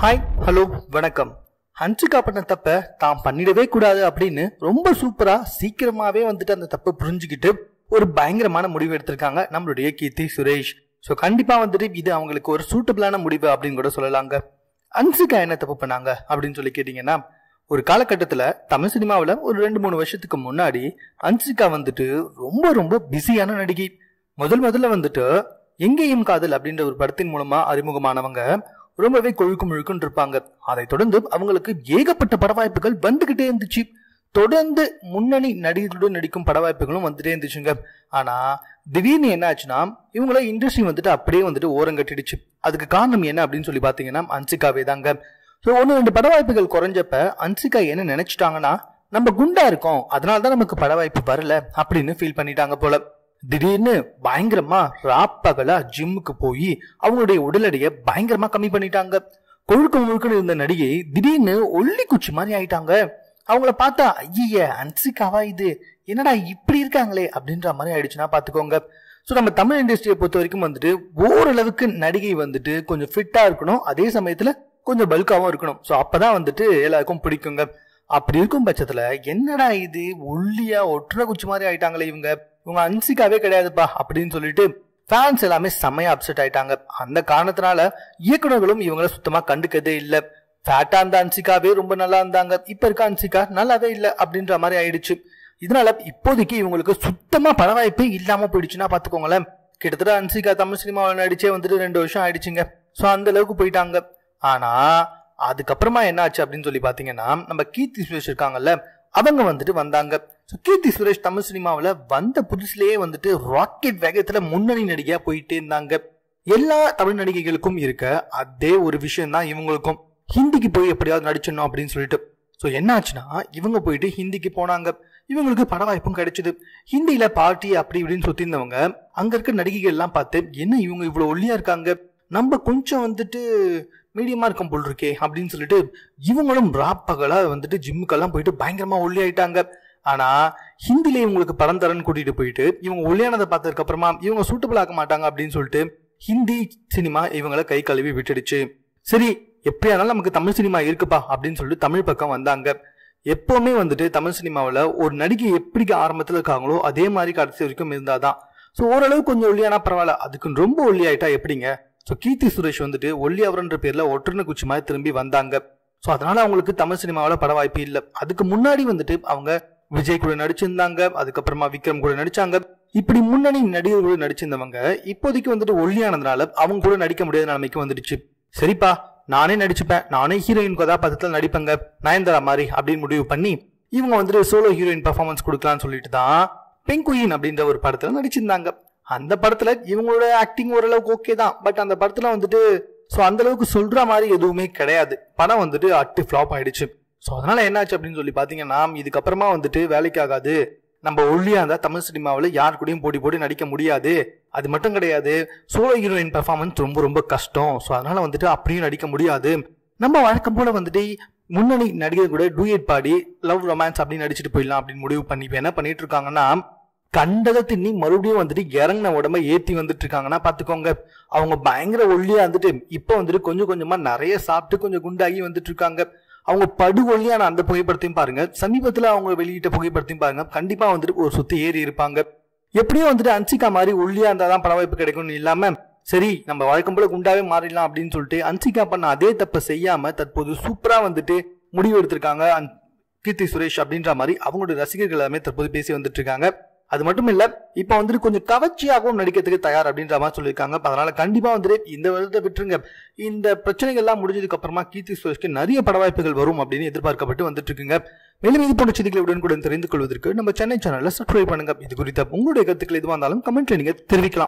hi hello வணக்கம் ஹன்சு பண்ண தப்பை தான் பண்ணிடவே கூடாது அப்படின்னு ரொம்ப சூப்பராக சீக்கிரமாகவே வந்துட்டு அந்த தப்பை புரிஞ்சுக்கிட்டு ஒரு பயங்கரமான முடிவு எடுத்திருக்காங்க நம்மளுடைய கீர்த்தி சுரேஷ் ஸோ கண்டிப்பாக வந்துட்டு இது அவங்களுக்கு ஒரு சூட்டபிளான முடிவு அப்படின்னு கூட சொல்லலாங்க ஹன்சிகா என்ன தப்பு பண்ணாங்க அப்படின்னு சொல்லி கேட்டிங்கன்னா ஒரு காலகட்டத்தில் தமிழ் சினிமாவில் ஒரு ரெண்டு மூணு வருஷத்துக்கு முன்னாடி ஹன்சிகா வந்துட்டு ரொம்ப ரொம்ப பிஸியான நடிகை முதல் முதல்ல வந்துட்டு எங்கேயும் காதல் அப்படின்ற ஒரு படத்தின் மூலமாக அறிமுகமானவங்க ரொம்பவே கொழுக்கும் முழுக்கும் இருப்பாங்க அதைத் தொடர்ந்து அவங்களுக்கு ஏகப்பட்ட படவாய்ப்புகள் வந்துகிட்டே இருந்துச்சு தொடர்ந்து முன்னணி நடிகர்களுடன் நடிக்கும் படவாய்ப்புகளும் வந்துட்டே இருந்துச்சுங்க ஆனா திடீர்னு என்ன ஆச்சுன்னா இவங்கள இண்டஸ்ட்ரி வந்துட்டு அப்படியே வந்துட்டு ஓரம் கட்டிடுச்சு அதுக்கு காரணம் என்ன அப்படின்னு சொல்லி பாத்தீங்கன்னா அன்சிகாவே தாங்க ஸோ ஒன்று ரெண்டு படவாய்ப்புகள் குறைஞ்சப்ப அன்சிகா என்ன நினைச்சிட்டாங்கன்னா நம்ம குண்டா இருக்கோம் அதனால தான் நமக்கு படவாய்ப்பு வரல அப்படின்னு ஃபீல் பண்ணிட்டாங்க போல திடீர்னு பயங்கரமா ராப்பகலா ஜிம்முக்கு போய் அவங்களுடைய உடல் எடையை பயங்கரமா கம்மி பண்ணிட்டாங்க கொழுக்க முழுக்கன்னு இருந்த நடிகை திடீர்னு ஒல்லி குச்சி மாதிரி ஆயிட்டாங்க அவங்கள பார்த்தா ஐய அன்சிகாவா இது என்னடா இப்படி இருக்காங்களே அப்படின்ற மாதிரி ஆயிடுச்சுன்னா பாத்துக்கோங்க ஸோ நம்ம தமிழ் இண்டஸ்ட்ரியை பொறுத்த வரைக்கும் வந்துட்டு ஓரளவுக்கு நடிகை வந்துட்டு கொஞ்சம் ஃபிட்டாக இருக்கணும் அதே சமயத்தில் கொஞ்சம் பல்காகவும் இருக்கணும் ஸோ அப்போ தான் வந்துட்டு எல்லாருக்கும் பிடிக்குங்க அப்படி இருக்கும் பட்சத்துல என்னடா இது ஒல்லியா ஒற்றை குச்சி மாதிரி ஆயிட்டாங்களே இவங்க இவங்க அன்சிக்காவே கிடையாதுப்பா அப்படின்னு சொல்லிட்டு ஃபேன்ஸ் எல்லாமே செம்மையா அப்செட் ஆயிட்டாங்க அந்த காரணத்தினால இயக்குநர்களும் இவங்களை சுத்தமா கண்டுக்கதே இல்லை ஃபேட்டா இருந்த அன்சிகாவே ரொம்ப நல்லா இருந்தாங்க இப்ப இருக்க அன்சிகா நல்லாவே இல்லை அப்படின்ற மாதிரி ஆயிடுச்சு இதனால இப்போதைக்கு இவங்களுக்கு சுத்தமா பட வாய்ப்பே இல்லாம போயிடுச்சுன்னா பாத்துக்கோங்களேன் கிட்டத்தட்ட அன்சிகா தமிழ் சினிமாவில் நடிச்சே வந்துட்டு ரெண்டு வருஷம் ஆயிடுச்சுங்க ஸோ அந்த அளவுக்கு போயிட்டாங்க ஆனா அதுக்கப்புறமா என்ன ஆச்சு அப்படின்னு சொல்லி பார்த்தீங்கன்னா நம்ம கீர்த்தி சுரேஷ் இருக்காங்கல்ல அவங்க வந்துட்டு வந்தாங்க ஸோ கீர்த்தி சுரேஷ் தமிழ் சினிமாவில் வந்த புதுசுலேயே வந்துட்டு ராக்கெட் வேகத்தில் முன்னணி நடிகையாக போயிட்டே இருந்தாங்க எல்லா தமிழ் நடிகைகளுக்கும் இருக்க அதே ஒரு விஷயம் தான் இவங்களுக்கும் ஹிந்திக்கு போய் எப்படியாவது நடிச்சிடணும் அப்படின்னு சொல்லிட்டு ஸோ என்ன ஆச்சுன்னா இவங்க போயிட்டு ஹிந்திக்கு போனாங்க இவங்களுக்கு பட வாய்ப்பும் கிடைச்சது ஹிந்தியில பார்ட்டி அப்படி இப்படின்னு இருந்தவங்க அங்க இருக்க நடிகைகள் எல்லாம் பார்த்து என்ன இவங்க இவ்வளவு ஒல்லியா இருக்காங்க நம்ம கொஞ்சம் வந்துட்டு மீடியமாக இருக்கும் போல் இருக்கே அப்படின்னு சொல்லிட்டு இவங்களும் ராப்பகலாக வந்துட்டு ஜிம்முக்கெல்லாம் போயிட்டு பயங்கரமாக ஒல்லி ஆயிட்டாங்க ஆனால் ஹிந்திலே இவங்களுக்கு பரந்தரன் கூட்டிகிட்டு போயிட்டு இவங்க ஒல்லியானதை பார்த்ததுக்கப்புறமா இவங்க சூட்டபிள் ஆக்க மாட்டாங்க அப்படின்னு சொல்லிட்டு ஹிந்தி சினிமா இவங்களை கை கழுவி விட்டுடுச்சு சரி எப்படியானாலும் நமக்கு தமிழ் சினிமா இருக்குப்பா அப்படின்னு சொல்லிட்டு தமிழ் பக்கம் வந்தாங்க எப்போவுமே வந்துட்டு தமிழ் சினிமாவில் ஒரு நடிகை எப்படி ஆரம்பத்தில் இருக்காங்களோ அதே மாதிரி கடைசி வரைக்கும் இருந்தால் தான் ஸோ ஓரளவுக்கு கொஞ்சம் ஒல்லியானா பரவாயில்ல அதுக்குன்னு ரொம்ப ஒல்லி ஆகிட்டா எப்படிங்க ஸோ கீர்த்தி சுரேஷ் வந்துட்டு ஒல்லி அவர்ன்ற பேரில் ஒற்றனை குச்சி மாதிரி திரும்பி வந்தாங்க ஸோ அதனால அவங்களுக்கு தமிழ் சினிமாவில் பட வாய்ப்பு இல்லை அதுக்கு முன்னாடி வந்துட்டு அவங்க விஜய் கூட நடிச்சிருந்தாங்க அதுக்கப்புறமா விக்ரம் கூட நடிச்சாங்க இப்படி முன்னணி கூட நடிச்சிருந்தவங்க இப்போதைக்கு வந்துட்டு ஒல்லியானதுனால அவங்க கூட நடிக்க முடியாத நிலைமைக்கு வந்துடுச்சு சரிப்பா நானே நடிச்சுப்பேன் நானே ஹீரோயின் கதாபாத்திரத்தில் நடிப்பேங்க நயன்தாரா மாதிரி அப்படின்னு முடிவு பண்ணி இவங்க வந்துட்டு சோலோ ஹீரோயின் பர்ஃபார்மன்ஸ் கொடுக்கலாம்னு சொல்லிட்டு தான் பெங்குயின் அப்படின்ற ஒரு படத்தில் நடிச்சிருந்தாங்க அந்த படத்துல இவங்களோட ஆக்டிங் ஓரளவுக்கு ஓகே தான் பட் அந்த படத்துல வந்துட்டு ஸோ அந்த அளவுக்கு சொல்ற மாதிரி எதுவுமே கிடையாது படம் வந்துட்டு அட்டு ஃப்ளாப் ஆயிடுச்சு ஸோ அதனால என்னாச்சு அப்படின்னு சொல்லி பாத்தீங்கன்னா இதுக்கப்புறமா வந்துட்டு வேலைக்கு ஆகாது நம்ம ஒல்லியா இருந்தா தமிழ் சினிமாவில் யார் கூடயும் போட்டி போட்டு நடிக்க முடியாது அது மட்டும் கிடையாது சோலோ ஹீரோயின் பெர்ஃபார்மன்ஸ் ரொம்ப ரொம்ப கஷ்டம் ஸோ அதனால வந்துட்டு அப்படியும் நடிக்க முடியாது நம்ம வழக்கம் போல வந்துட்டு முன்னணி நடிகர் கூட டூயட் பாடி லவ் ரொமான்ஸ் அப்படின்னு நடிச்சுட்டு போயிடலாம் அப்படின்னு முடிவு பண்ணி என்ன பண்ணிட்டு இருக்காங்கன்னா கண்டதை தின்னி மறுபடியும் வந்துட்டு இறங்கின உடம்ப ஏற்றி வந்துட்டு இருக்காங்கன்னா பார்த்துக்கோங்க அவங்க பயங்கர ஒல்லியாக வந்துட்டு இப்போ வந்துட்டு கொஞ்சம் கொஞ்சமாக நிறைய சாப்பிட்டு கொஞ்சம் குண்டாகி வந்துட்டு இருக்காங்க அவங்க படு ஒல்லியான அந்த புகைப்படத்தையும் பாருங்க சமீபத்தில் அவங்க வெளியிட்ட புகைப்படத்தையும் பாருங்க கண்டிப்பாக வந்துட்டு ஒரு சுற்றி ஏறி இருப்பாங்க எப்படியும் வந்துட்டு அன்சிகா மாதிரி ஒல்லியா இருந்தால் தான் படவாய்ப்பு கிடைக்கும்னு இல்லாமல் சரி நம்ம வழக்கம் போல குண்டாவே மாறிடலாம் அப்படின்னு சொல்லிட்டு அன்சிகா பண்ண அதே தப்பை செய்யாமல் தற்போது சூப்பராக வந்துட்டு முடிவு எடுத்திருக்காங்க கீர்த்தி சுரேஷ் அப்படின்ற மாதிரி அவங்களோட ரசிகர்கள் எல்லாமே தற்போது பேசி வந்துட்டு இருக்காங்க அது மட்டும் இல்ல இப்ப வந்துட்டு கொஞ்சம் கவர்ச்சியாகவும் நடிக்கிறதுக்கு தயார் அப்படின்ற மாதிரி சொல்லியிருக்காங்க அதனால கண்டிப்பா வந்துட்டு இந்த விதத்தை விட்டுருங்க இந்த பிரச்சனைகள் எல்லாம் முடிஞ்சதுக்கு அப்புறமா கீர்த்தி சுரேஷ்க்கு நிறைய பட வாய்ப்புகள் வரும் அப்படின்னு எதிர்பார்க்கப்பட்டு வந்துட்டு இருக்குங்க மேலும் இது போன்ற செய்திகளை உடனுக்குடன் தெரிந்து கொள்வதற்கு நம்ம சென்னை சேனல்ல சப்ஸ்கிரைப் பண்ணுங்க இது குறித்த உங்களுடைய கருத்துக்கள் எதுவாக இருந்தாலும் கமெண்ட்ல நீங்க தெரிவிக்கலாம்